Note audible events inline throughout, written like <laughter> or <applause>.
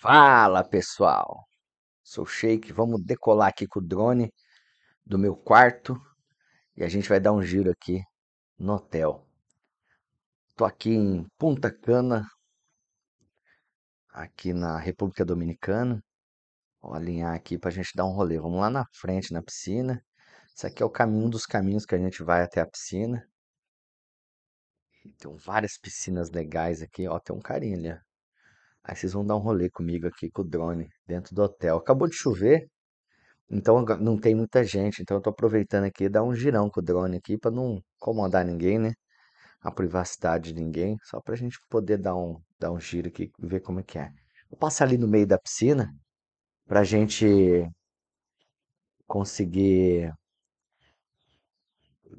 Fala pessoal, sou Sheik, vamos decolar aqui com o drone do meu quarto e a gente vai dar um giro aqui no hotel. Tô aqui em Punta Cana, aqui na República Dominicana. Vou alinhar aqui para a gente dar um rolê. Vamos lá na frente na piscina. Esse aqui é o caminho dos caminhos que a gente vai até a piscina. E tem várias piscinas legais aqui, ó, tem um carinha ali, ó. Aí vocês vão dar um rolê comigo aqui com o drone dentro do hotel. Acabou de chover, então não tem muita gente, então eu tô aproveitando aqui dar um girão com o drone aqui para não incomodar ninguém, né? A privacidade de ninguém, só pra gente poder dar um, dar um giro aqui e ver como é que é. Vou passar ali no meio da piscina pra gente conseguir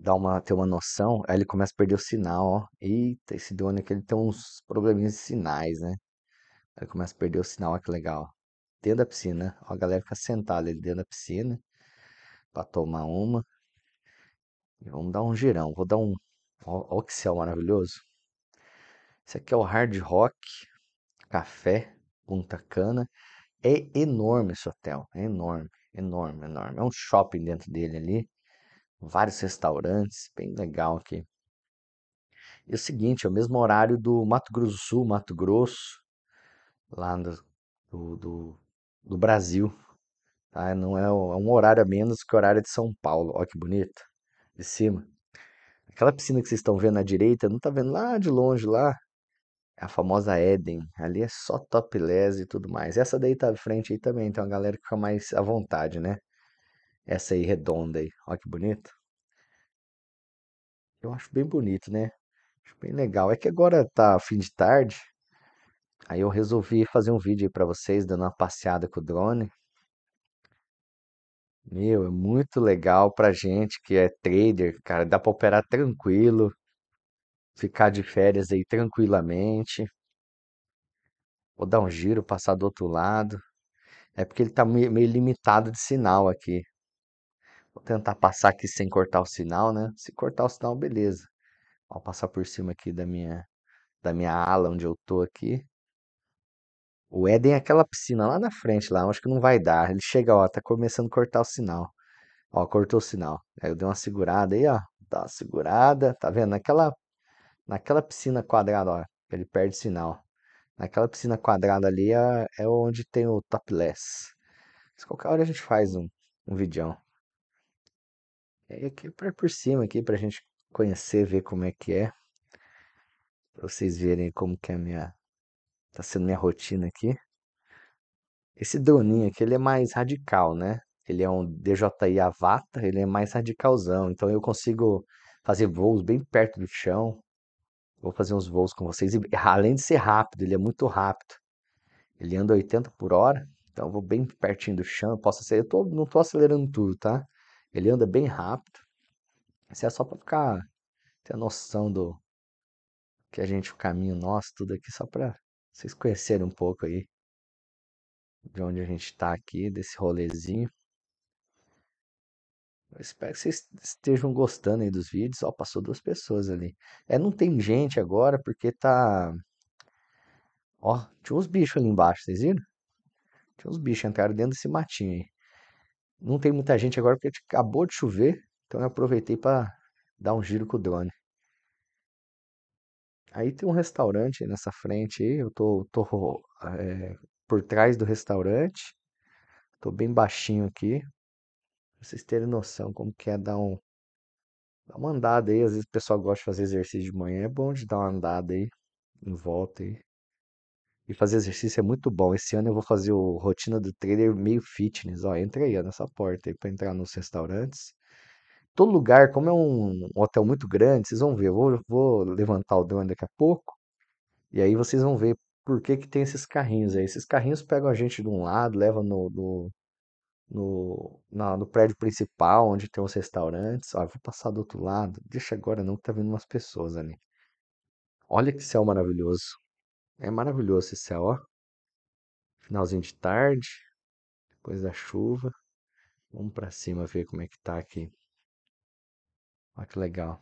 dar uma, ter uma noção, aí ele começa a perder o sinal, ó. Eita, esse drone aqui ele tem uns probleminhas de sinais, né? Aí começa a perder o sinal, olha ah, que legal. Dentro da piscina, ó, a galera fica sentada ali dentro da piscina para tomar uma. E vamos dar um girão. Vou dar um. Ó, ó que céu maravilhoso. Esse aqui é o Hard Rock Café Punta Cana. É enorme esse hotel. É enorme, enorme, enorme. É um shopping dentro dele ali. Vários restaurantes. Bem legal aqui. E é o seguinte, é o mesmo horário do Mato Grosso do Sul, Mato Grosso lá do, do, do Brasil. Tá? Não é, é, um horário a menos que o horário de São Paulo. Olha que bonito. De cima. Aquela piscina que vocês estão vendo à direita, não tá vendo lá de longe lá? É a famosa Eden. Ali é só topless e tudo mais. Essa daí tá à frente aí também. Tem uma galera que fica mais à vontade, né? Essa aí redonda aí. Olha que bonito. Eu acho bem bonito, né? Acho bem legal. É que agora tá fim de tarde. Aí eu resolvi fazer um vídeo para vocês dando uma passeada com o drone. Meu, é muito legal pra gente que é trader, cara, dá para operar tranquilo, ficar de férias aí tranquilamente. Vou dar um giro, passar do outro lado. É porque ele tá meio, meio limitado de sinal aqui. Vou tentar passar aqui sem cortar o sinal, né? Se cortar o sinal, beleza. Vou passar por cima aqui da minha da minha ala onde eu tô aqui. O Éden é aquela piscina lá na frente, lá, acho que não vai dar. Ele chega, ó, tá começando a cortar o sinal. Ó, cortou o sinal. Aí eu dei uma segurada aí, ó. Dá uma segurada, tá vendo? Naquela, naquela piscina quadrada, ó, ele perde sinal. Naquela piscina quadrada ali é, é onde tem o topless. Mas qualquer hora a gente faz um, um videão. E aqui pra, por cima aqui pra gente conhecer, ver como é que é. Pra vocês verem como que é a minha tá sendo minha rotina aqui. Esse droninho aqui, ele é mais radical, né? Ele é um DJI Avata, ele é mais radicalzão. Então eu consigo fazer voos bem perto do chão. Vou fazer uns voos com vocês. E, além de ser rápido, ele é muito rápido. Ele anda 80 por hora, então eu vou bem pertinho do chão. posso acelerar eu tô, não tô acelerando tudo, tá? Ele anda bem rápido. Isso é só para ficar ter a noção do que a gente o caminho nosso tudo aqui só para vocês conhecerem um pouco aí de onde a gente está aqui, desse rolezinho. Eu espero que vocês estejam gostando aí dos vídeos. Ó, passou duas pessoas ali. É, não tem gente agora porque tá. Ó, tinha uns bichos ali embaixo, vocês viram? Tinha uns bichos entraram dentro desse matinho aí. Não tem muita gente agora porque acabou de chover, então eu aproveitei para dar um giro com o drone. Aí tem um restaurante nessa frente aí, eu tô, tô é, por trás do restaurante. Tô bem baixinho aqui. Pra vocês terem noção como que é dar um. Dar uma andada aí. Às vezes o pessoal gosta de fazer exercício de manhã. É bom de dar uma andada aí. Em volta aí. E fazer exercício é muito bom. Esse ano eu vou fazer o rotina do trailer meio fitness. Ó, entra aí nessa porta aí pra entrar nos restaurantes todo lugar, como é um hotel muito grande, vocês vão ver, eu vou, vou levantar o drone daqui a pouco, e aí vocês vão ver por que, que tem esses carrinhos aí. Esses carrinhos pegam a gente de um lado, levam no, no, no, na, no prédio principal, onde tem os restaurantes. Ó, ah, vou passar do outro lado, deixa agora não, que tá vindo umas pessoas ali. Olha que céu maravilhoso. É maravilhoso esse céu, ó. Finalzinho de tarde, depois da chuva. Vamos para cima ver como é que tá aqui. Olha ah, que legal. Não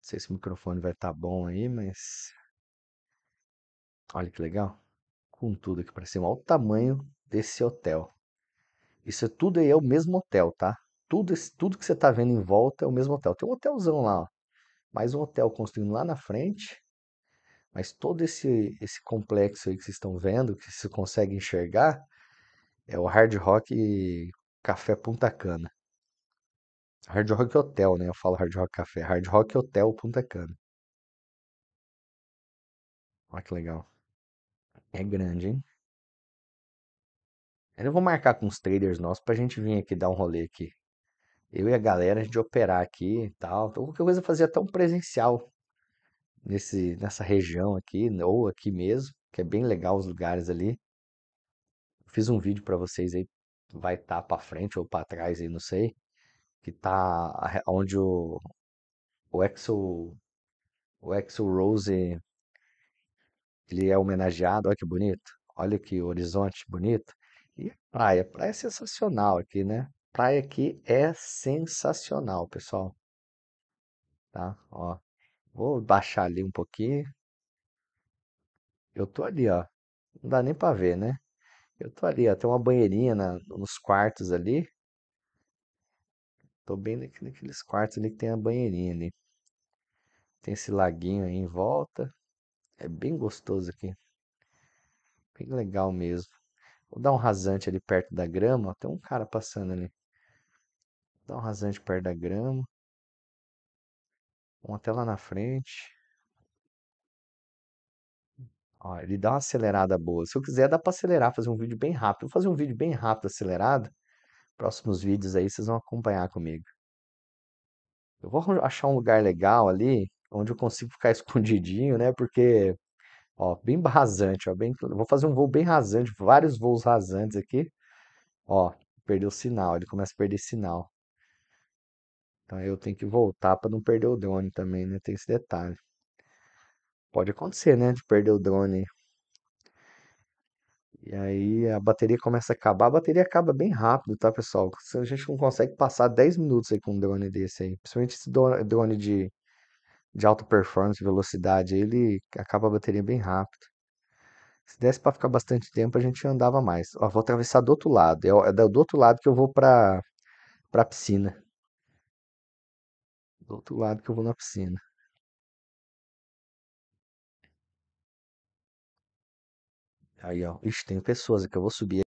sei se o microfone vai estar tá bom aí, mas. Olha que legal. Com tudo aqui para cima. Olha o tamanho desse hotel. Isso é tudo aí é o mesmo hotel, tá? Tudo, esse, tudo que você está vendo em volta é o mesmo hotel. Tem um hotelzão lá, ó. Mais um hotel construindo lá na frente. Mas todo esse, esse complexo aí que vocês estão vendo, que vocês conseguem enxergar, é o Hard Rock Café Punta Cana. Hard Rock Hotel, né? Eu falo Hard Rock Café. Hard Rock Hotel Punta Cana. Olha que legal. É grande, hein? Eu vou marcar com os traders nossos pra gente vir aqui dar um rolê aqui. Eu e a galera, a gente operar aqui e tal. Então, qualquer coisa fazer até um presencial nesse, nessa região aqui, ou aqui mesmo, que é bem legal os lugares ali. Fiz um vídeo para vocês aí, vai estar tá para frente ou para trás aí, não sei que tá onde o, o Exo o Exo Rose ele é homenageado, olha que bonito, olha que horizonte bonito. E praia, praia é sensacional aqui, né? Praia aqui é sensacional, pessoal. Tá? Ó. Vou baixar ali um pouquinho. Eu tô ali, ó. Não dá nem para ver, né? Eu tô ali, ó. Tem uma banheirinha na, nos quartos ali. Tô bem naqueles quartos ali que tem a banheirinha ali. Tem esse laguinho aí em volta. É bem gostoso aqui. Bem legal mesmo. Vou dar um rasante ali perto da grama. Ó, tem um cara passando ali. Vou dar um rasante perto da grama. Vamos até lá na frente. Ó, ele dá uma acelerada boa. Se eu quiser, dá para acelerar, fazer um vídeo bem rápido. Vou fazer um vídeo bem rápido, acelerado próximos vídeos aí vocês vão acompanhar comigo. Eu vou achar um lugar legal ali, onde eu consigo ficar <laughs> escondidinho, né? Porque, ó, bem rasante, ó, bem, vou fazer um voo bem rasante, vários voos rasantes aqui. Ó, perdeu o sinal, ele começa a perder sinal. Então eu tenho que voltar para não perder o drone também, né? Tem esse detalhe. Pode acontecer, né? De perder o drone e aí a bateria começa a acabar. A bateria acaba bem rápido, tá, pessoal? A gente não consegue passar 10 minutos aí com um drone desse aí. Principalmente esse drone de, de alta performance, velocidade, ele acaba a bateria bem rápido. Se desse para ficar bastante tempo, a gente andava mais. Ó, vou atravessar do outro lado. É, é do outro lado que eu vou pra, pra piscina. Do outro lado que eu vou na piscina. Aí, ó. Ixi, tem pessoas aqui. Eu vou subir